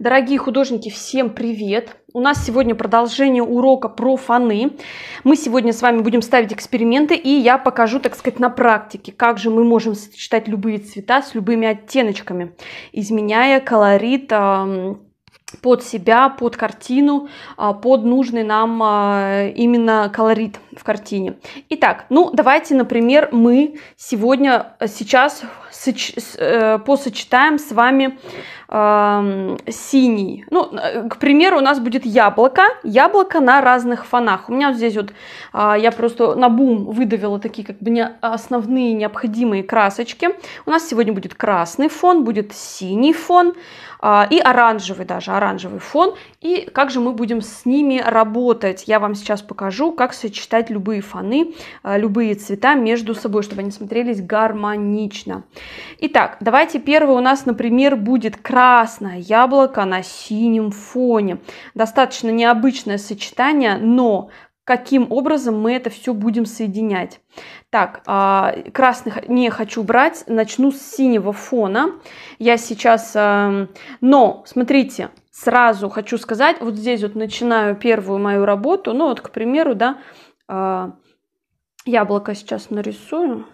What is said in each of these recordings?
Дорогие художники, всем привет! У нас сегодня продолжение урока про фоны. Мы сегодня с вами будем ставить эксперименты, и я покажу, так сказать, на практике, как же мы можем сочетать любые цвета с любыми оттеночками, изменяя колорит под себя, под картину, а, под нужный нам а, именно колорит в картине. Итак, ну давайте, например, мы сегодня, э, сейчас сыч, э, посочетаем с вами э, синий. Ну, э, к примеру, у нас будет яблоко, яблоко на разных фонах. У меня здесь вот, э, я просто на бум выдавила такие как бы не, основные необходимые красочки. У нас сегодня будет красный фон, будет синий фон а, и оранжевый даже, оранжевый фон. И как же мы будем с ними работать? Я вам сейчас покажу, как сочетать сочетать любые фоны, э, любые цвета между собой, чтобы они смотрелись гармонично. Итак, давайте первое у нас, например, будет красное яблоко на синем фоне. Достаточно необычное сочетание, но каким образом мы это все будем соединять. Так, а, красных не хочу брать, начну с синего фона. Я сейчас, эм, но смотрите, сразу хочу сказать, вот здесь вот начинаю первую мою работу, ну вот, к примеру, да, а, яблоко сейчас нарисую.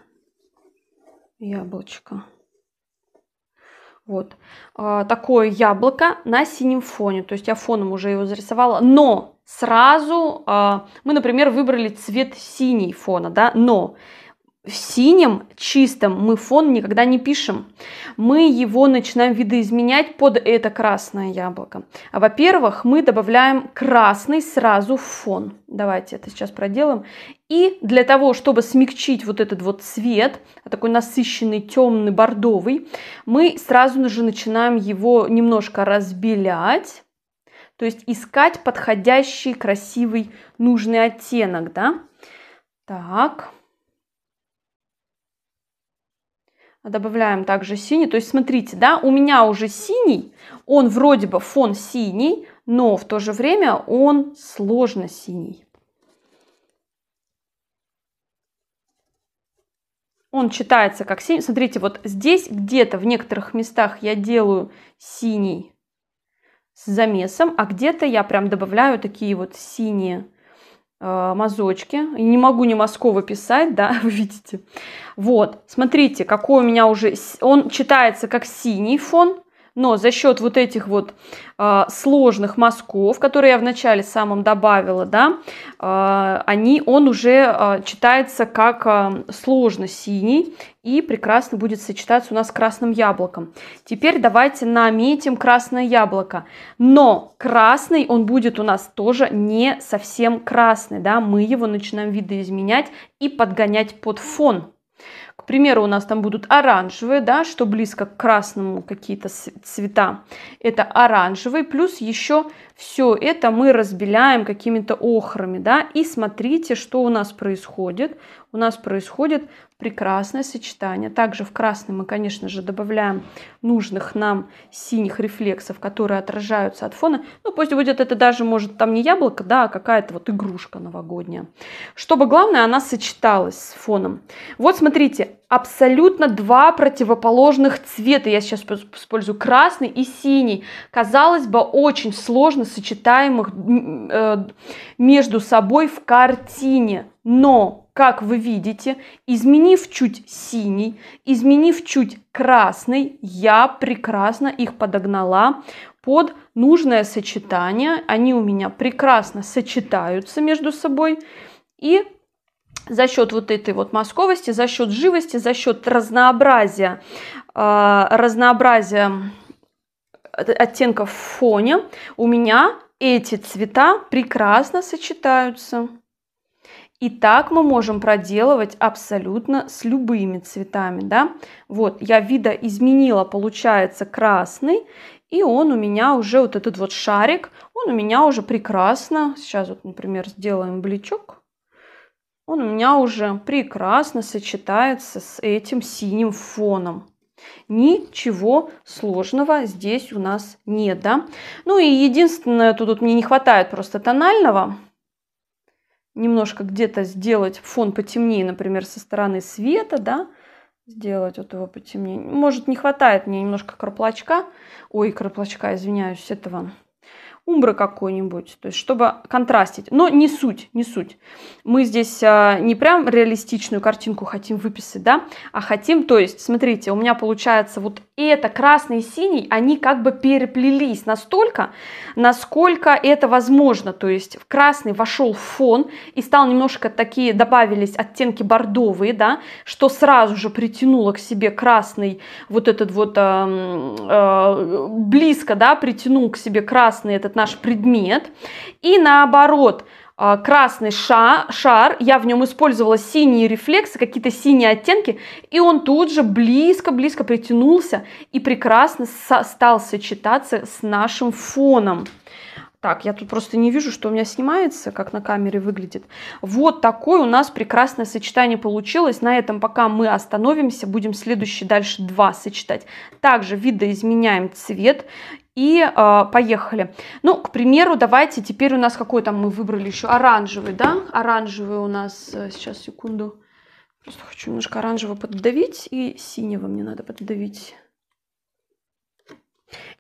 Яблочко. Вот. А, такое яблоко на синем фоне. То есть я фоном уже его зарисовала. Но сразу а, мы, например, выбрали цвет синий фона, да, но в синем, чистом мы фон никогда не пишем. Мы его начинаем видоизменять под это красное яблоко. А во-первых, мы добавляем красный сразу в фон. Давайте это сейчас проделаем. И для того, чтобы смягчить вот этот вот цвет, а, такой насыщенный темный бордовый, мы сразу же начинаем его немножко разбелять. То есть искать подходящий, красивый, нужный оттенок, да? Так. Добавляем также синий. То есть смотрите, да, у меня уже синий, он вроде бы фон синий, но в то же время он сложно синий. Он читается как синий. Смотрите, вот здесь где-то в некоторых местах я делаю синий с замесом, а где-то я прям добавляю такие вот синие Э, мазочки. Не могу не Москова писать, да, вы видите. Вот, смотрите, какой у меня уже... Он читается как синий фон, но за счет вот этих вот э, сложных мазков, которые я вначале самым добавила, да, э, они, он уже э, читается как э, сложно синий и прекрасно будет сочетаться у нас с красным яблоком. Теперь давайте наметим красное яблоко. Но красный он будет у нас тоже не совсем красный, да, мы его начинаем видоизменять и подгонять под фон. К примеру, у нас там будут оранжевые, да, что близко к красному какие-то цвета. Это оранжевый, плюс еще все это мы разбеляем какими-то охрами, да, и смотрите, что у нас происходит у нас происходит прекрасное сочетание. Также в красный мы, конечно же, добавляем нужных нам синих рефлексов, которые отражаются от фона. Ну, пусть будет это даже, может, там не яблоко, да, а какая-то вот игрушка новогодняя. Чтобы, главное, она сочеталась с фоном. Вот, смотрите, абсолютно два противоположных цвета. Я сейчас использую красный и синий. Казалось бы, очень сложно сочетаемых э, между собой в картине. Но как вы видите, изменив чуть синий, изменив чуть красный, я прекрасно их подогнала под нужное сочетание. Они у меня прекрасно сочетаются между собой. И за счет вот этой вот московости, за счет живости, за счет разнообразия, э, разнообразия оттенков в фоне у меня эти цвета прекрасно сочетаются. И так мы можем проделывать абсолютно с любыми цветами, да. Вот, я видоизменила, получается, красный, и он у меня уже, вот этот вот шарик, он у меня уже прекрасно, сейчас вот, например, сделаем бличок, он у меня уже прекрасно сочетается с этим синим фоном. Ничего сложного здесь у нас нет, да. Ну и единственное, тут, тут мне не хватает просто тонального, немножко где-то сделать фон потемнее, например, со стороны света, да, сделать вот его потемнее. Может, не хватает мне немножко краплачка, ой, краплачка, извиняюсь, этого умбра какой-нибудь, то есть чтобы контрастить. Но не суть, не суть. Мы здесь а, не прям реалистичную картинку хотим выписать, да, а хотим, то есть, смотрите, у меня получается вот это красный и синий, они как бы переплелись настолько, насколько это возможно. То есть в красный вошел в фон и стал немножко такие, добавились оттенки бордовые, да, что сразу же притянуло к себе красный вот этот вот э, э, близко, да, притянул к себе красный этот наш предмет. И наоборот, а, красный ша шар, я в нем использовала синие рефлексы, какие-то синие оттенки, и он тут же близко-близко притянулся и прекрасно стал сочетаться с нашим фоном. Так, я тут просто не вижу, что у меня снимается, как на камере выглядит. Вот такое у нас прекрасное сочетание получилось. На этом пока мы остановимся, будем следующие дальше два сочетать. Также видоизменяем цвет и э, поехали. Ну, к примеру, давайте теперь у нас какой там мы выбрали еще? Оранжевый, да? Оранжевый у нас, э, сейчас, секунду. Просто хочу немножко оранжевого поддавить и синего мне надо поддавить.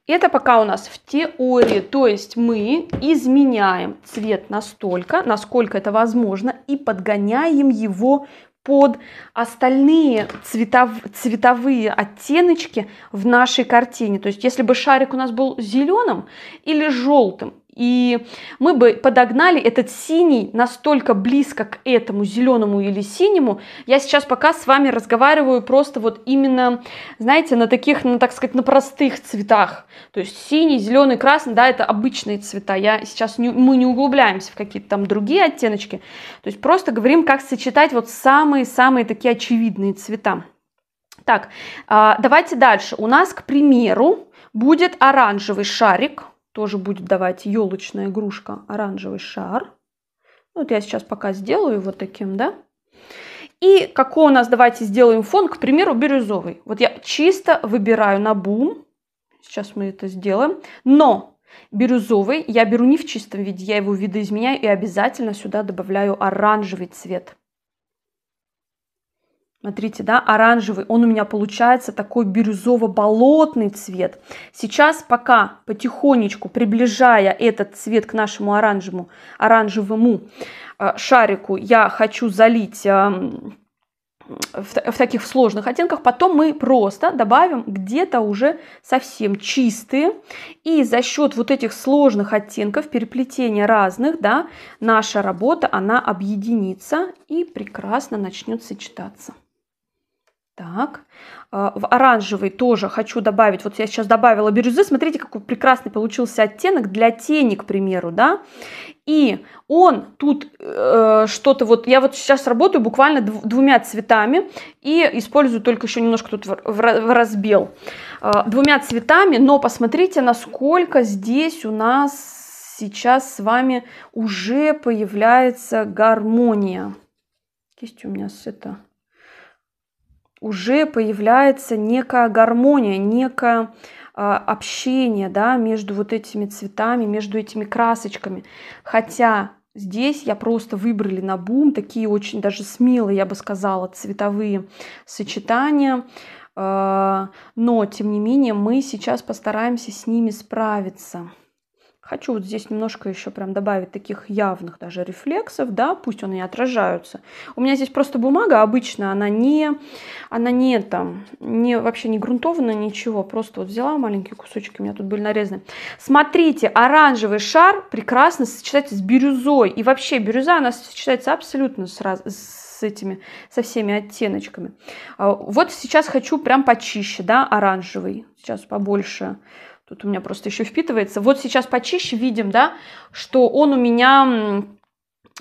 Это пока у нас в теории, то есть мы изменяем цвет настолько, насколько это возможно, и подгоняем его под остальные цветов, цветовые оттеночки в нашей картине. То есть если бы шарик у нас был зеленым или желтым, и мы бы подогнали этот синий настолько близко к этому зеленому или синему. Я сейчас пока с вами разговариваю просто вот именно, знаете, на таких, ну, так сказать, на простых цветах. То есть синий, зеленый, красный, да, это обычные цвета. Я сейчас не, мы не углубляемся в какие-то там другие оттеночки. То есть просто говорим, как сочетать вот самые-самые такие очевидные цвета. Так, а, давайте дальше. У нас, к примеру, будет оранжевый шарик – тоже будет давать елочная игрушка оранжевый шар. Ну, вот я сейчас пока сделаю вот таким, да. И какой у нас, давайте сделаем фон, к примеру, бирюзовый. Вот я чисто выбираю на бум. Сейчас мы это сделаем. Но бирюзовый я беру не в чистом виде, я его видоизменяю и обязательно сюда добавляю оранжевый цвет. Смотрите, да, оранжевый, он у меня получается такой бирюзово-болотный цвет. Сейчас пока потихонечку, приближая этот цвет к нашему оранжевому, оранжевому э, шарику, я хочу залить... Э, в, в таких сложных оттенках, потом мы просто добавим где-то уже совсем чистые, и за счет вот этих сложных оттенков, переплетения разных, да, наша работа, она объединится и прекрасно начнет сочетаться. Так, а, в оранжевый тоже хочу добавить, вот я сейчас добавила бирюзы, смотрите, какой прекрасный получился оттенок для тени, к примеру, да, и он тут э, что-то вот, я вот сейчас работаю буквально двумя цветами и использую только еще немножко тут в, в, в разбел, э, двумя цветами, но посмотрите, насколько здесь у нас сейчас с вами уже появляется гармония. Кисть у меня с это уже появляется некая гармония, некое а, общение да, между вот этими цветами, между этими красочками. Хотя Здесь я просто выбрали на бум такие очень даже смелые, я бы сказала, цветовые сочетания. А, но, тем не менее, мы сейчас постараемся с ними справиться. Хочу вот здесь немножко еще прям добавить таких явных даже рефлексов, да, пусть они отражаются. У меня здесь просто бумага обычно, она не, она не там, не, вообще не грунтована, ничего. Просто вот взяла маленькие кусочки, у меня тут были нарезаны. Смотрите, оранжевый шар прекрасно сочетается с бирюзой. И вообще бирюза, она сочетается абсолютно сразу, с этими, со всеми оттеночками. А, вот сейчас хочу прям почище, да, оранжевый. Сейчас побольше Тут у меня просто еще впитывается. Вот сейчас почище видим, да, что он у меня э,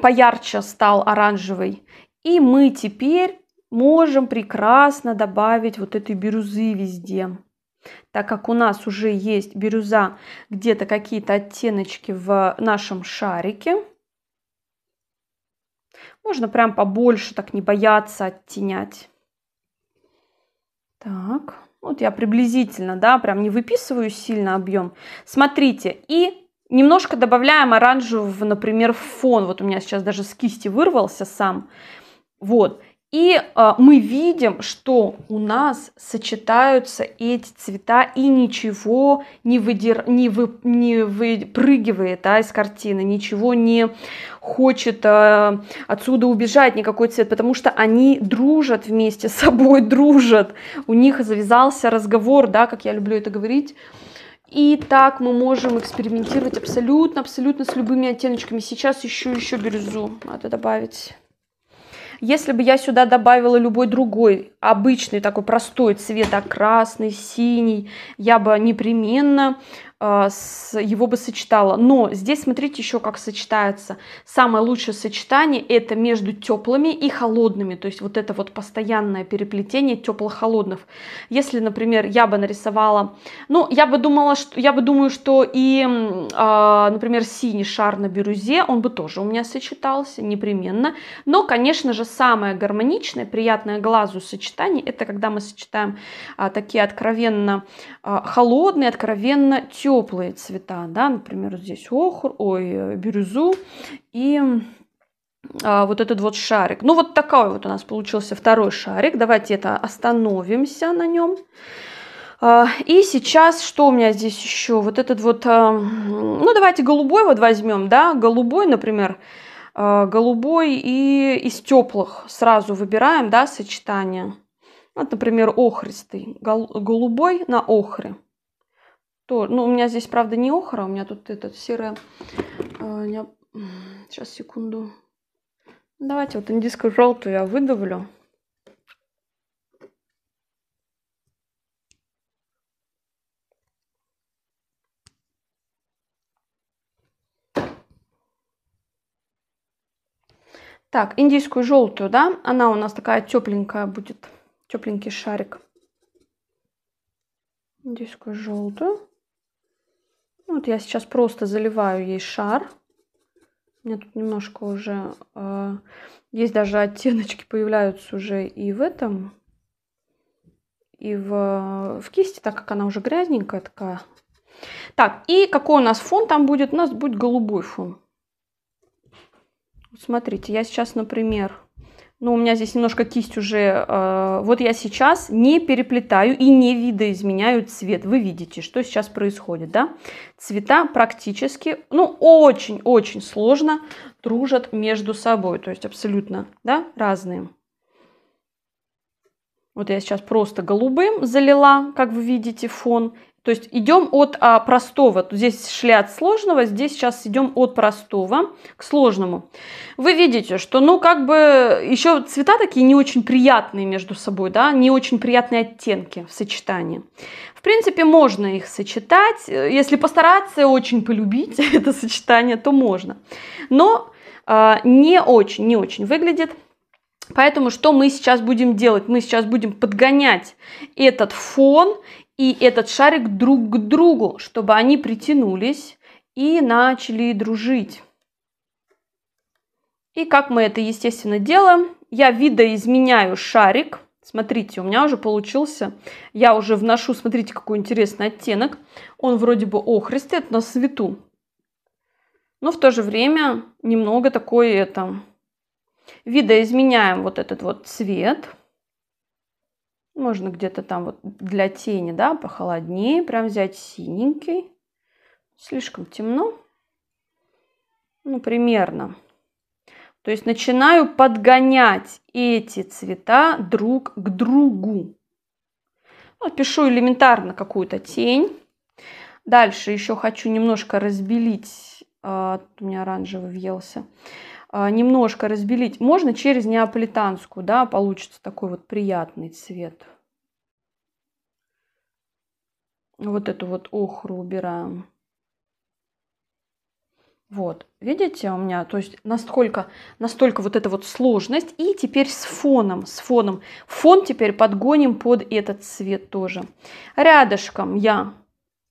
поярче стал оранжевый. И мы теперь можем прекрасно добавить вот этой бирюзы везде. Так как у нас уже есть бирюза, где-то какие-то оттеночки в нашем шарике. Можно прям побольше, так не бояться оттенять. Так. Ну, вот я приблизительно, да, прям не выписываю сильно объем, смотрите, и немножко добавляем оранжевого, например, в фон, вот у меня сейчас даже с кисти вырвался сам, вот, и а, мы видим, что у нас сочетаются эти цвета, и ничего не, выдер... не, вы... не выпрыгивает да, из картины, ничего не хочет э, отсюда убежать, никакой цвет, потому что они дружат вместе с собой, дружат. У них завязался разговор, да, как я люблю это говорить. И так мы можем экспериментировать абсолютно, абсолютно с любыми оттеночками. Сейчас еще, еще бирюзу надо добавить. Если бы я сюда добавила любой другой, обычный такой простой цвет, а красный, синий, я бы непременно Э, с его бы сочетала. Но здесь смотрите еще как сочетается. Самое лучшее сочетание это между теплыми и холодными. То есть вот это вот постоянное переплетение тепло-холодных. Если, например, я бы нарисовала, ну, я бы думала, что, я бы думаю, что и, э, например, синий шар на бирюзе, он бы тоже у меня сочетался непременно. Но, конечно же, самое гармоничное, приятное глазу сочетание, это когда мы сочетаем э, такие откровенно э, холодные, откровенно теплые теплые цвета, да, например, здесь охр, ой, э, бирюзу и а, вот этот вот шарик. Ну, вот такой вот у нас получился второй шарик. Давайте это остановимся на нем. А, и сейчас, что у меня здесь еще? Вот этот вот, а, ну, давайте голубой вот возьмем, да, голубой, например, а, голубой и из теплых сразу выбираем, да, сочетание. Вот, например, охристый, голубой на охре. То, ну, у меня здесь, правда, не охра, у меня тут этот серая... Э, не... Сейчас, секунду. Давайте вот индийскую желтую я выдавлю. Так, индийскую желтую, да, она у нас такая тепленькая будет, тепленький шарик. Индийскую желтую. Ну, вот я сейчас просто заливаю ей шар. У меня тут немножко уже... Э, есть даже оттеночки появляются уже и в этом, и в, в кисти, так как она уже грязненькая такая. Так, и какой у нас фон там будет? У нас будет голубой фон. смотрите, я сейчас, например, ну, у меня здесь немножко кисть уже, э, вот я сейчас не переплетаю и не видоизменяю цвет. Вы видите, что сейчас происходит, да? Цвета практически, ну, очень-очень сложно дружат между собой, то есть абсолютно, да, разные. Вот я сейчас просто голубым залила, как вы видите, фон. То есть идем от а, простого. Тут здесь шли от сложного, здесь сейчас идем от простого к сложному. Вы видите, что, ну, как бы еще цвета такие не очень приятные между собой, да, не очень приятные оттенки в сочетании. В принципе, можно их сочетать. Если постараться очень полюбить это сочетание, то можно. Но а, не очень, не очень выглядит. Поэтому что мы сейчас будем делать? Мы сейчас будем подгонять этот фон и этот шарик друг к другу, чтобы они притянулись и начали дружить. И как мы это, естественно, делаем, я видоизменяю шарик. Смотрите, у меня уже получился, я уже вношу, смотрите, какой интересный оттенок. Он вроде бы охристый, но свету. Но в то же время немного такой это... Видоизменяем вот этот вот цвет. Можно где-то там вот для тени, да, похолоднее, прям взять синенький. Слишком темно. Ну, примерно. То есть начинаю подгонять эти цвета друг к другу. Вот ну, пишу элементарно какую-то тень. Дальше еще хочу немножко разбелить. А, у меня оранжевый въелся. А, немножко разбелить. Можно через неаполитанскую, да, получится такой вот приятный цвет. Вот эту вот охру убираем. Вот, видите, у меня, то есть настолько, настолько вот эта вот сложность. И теперь с фоном, с фоном. Фон теперь подгоним под этот цвет тоже. Рядышком я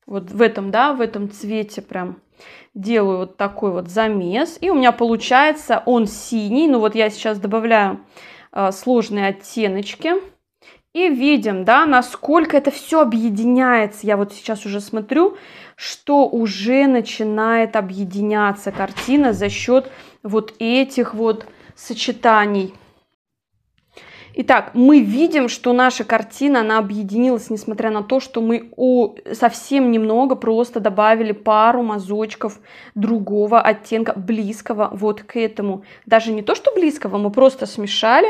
вот в этом, да, в этом цвете прям Делаю вот такой вот замес. И у меня получается он синий. Ну вот я сейчас добавляю э, сложные оттеночки. И видим, да, насколько это все объединяется. Я вот сейчас уже смотрю, что уже начинает объединяться картина за счет вот этих вот сочетаний. Итак, мы видим, что наша картина, она объединилась, несмотря на то, что мы у, совсем немного просто добавили пару мазочков другого оттенка, близкого вот к этому. Даже не то, что близкого, мы просто смешали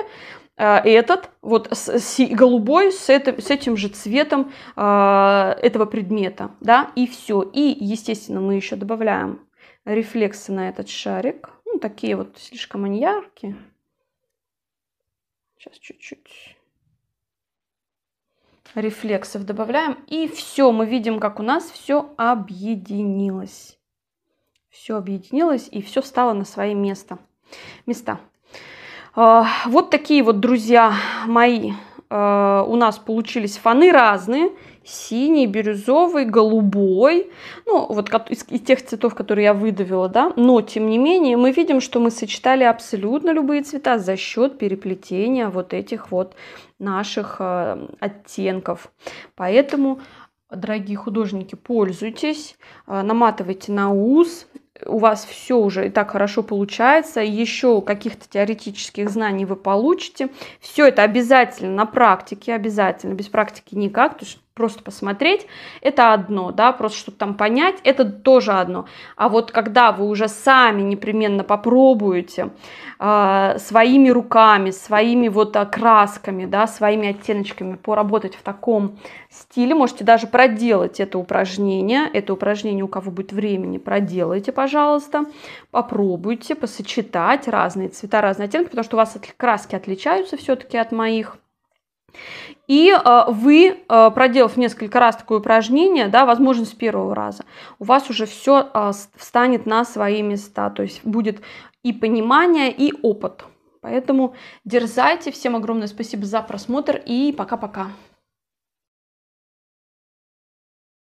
э, этот вот с, с, голубой с этим, с этим же цветом э, этого предмета, да, и все. И, естественно, мы еще добавляем рефлексы на этот шарик, ну, такие вот слишком они яркие. Сейчас чуть-чуть рефлексов добавляем. И все, мы видим, как у нас все объединилось. Все объединилось и все стало на свои места. места. А, вот такие вот, друзья мои, Э, у нас получились фоны разные. Синий, бирюзовый, голубой. Ну, вот из, из тех цветов, которые я выдавила, да. Но, тем не менее, мы видим, что мы сочетали абсолютно любые цвета за счет переплетения вот этих вот наших э, оттенков. Поэтому дорогие художники, пользуйтесь, э, наматывайте на ус, у вас все уже и так хорошо получается, еще каких-то теоретических знаний вы получите. Все это обязательно на практике, обязательно, без практики никак, потому что просто посмотреть, это одно, да, просто чтобы там понять, это тоже одно. А вот когда вы уже сами непременно попробуете э, своими руками, своими вот окрасками, да, своими оттеночками поработать в таком стиле, можете даже проделать это упражнение, это упражнение у кого будет времени, проделайте, пожалуйста, попробуйте посочетать разные цвета, разные оттенки, потому что у вас краски отличаются все-таки от моих, и а, вы, а, проделав несколько раз такое упражнение, да, возможно, с первого раза, у вас уже все а, встанет на свои места, то есть будет и понимание, и опыт. Поэтому дерзайте. Всем огромное спасибо за просмотр и пока-пока.